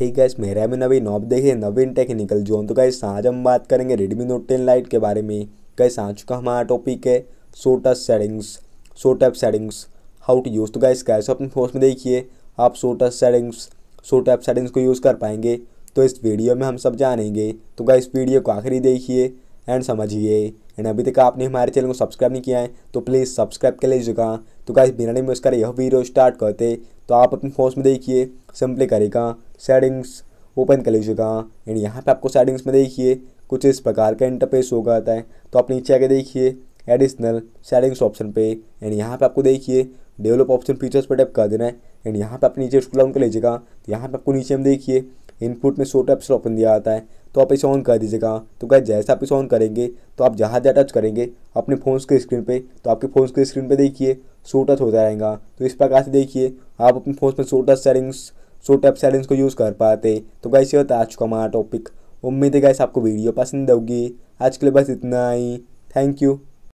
ठीक है मेरा में नवीन नॉब देखिए नवीन टेक्निकल जोन तो गाइस आज हम बात करेंगे रेडमी नोट टेन लाइट के बारे में गाइस आ चुका हमारा टॉपिक है show touch settings show tap settings how to use तो गाइस कैसे अपने फोन में देखिए आप show touch settings show tap settings को यूज़ कर पाएंगे तो इस वीडियो में हम सब जानेंगे तो गाइस वीडियो को आखिरी देखिए एंड समझिए एंड अभी तक आपने हमारे चैनल को सब्सक्राइब नहीं किया है तो प्लीज़ सब्सक्राइब कर लीजिएगा तो गाइस बिना नहीं उसका यह वीडियो स्टार्ट करते तो आप अपने फोन में देखिए सिंपली करेगा सेटिंग्स ओपन कर लीजिएगा एंड यहाँ पर आपको सेटिंग्स में देखिए कुछ इस प्रकार का इंटरफेस हो जाता है तो आप नीचे आके देखिए एडिशनल सेटिंग्स ऑप्शन पे एंड यहाँ पे आपको देखिए डेवलप ऑप्शन फीचर्स पर टैप कर देना है एंड यहाँ पे आप नीचे स्क्रॉल डाउन कर लीजिएगा तो यहाँ पे आपको नीचे हम देखिए इनपुट में शोट एप्सल ओपन दिया जाता है तो आप इसे ऑन कर दीजिएगा तो क्या जैसे आप इसे ऑन करेंगे तो आप जहाँ जहाँ टच करेंगे अपने फ़ोन के स्क्रीन पे तो आपके फ़ोन के स्क्रीन पे देखिए शो टच होता रहेगा तो इस प्रकार से देखिए आप अपने फ़ोन में show touch settings show tap settings को यूज़ कर पाते तो गाइस ये होता है आज का हमारा टॉपिक उम्मीद है गाइस आपको वीडियो पसंद होगी आज के लिए बस इतना ही थैंक यू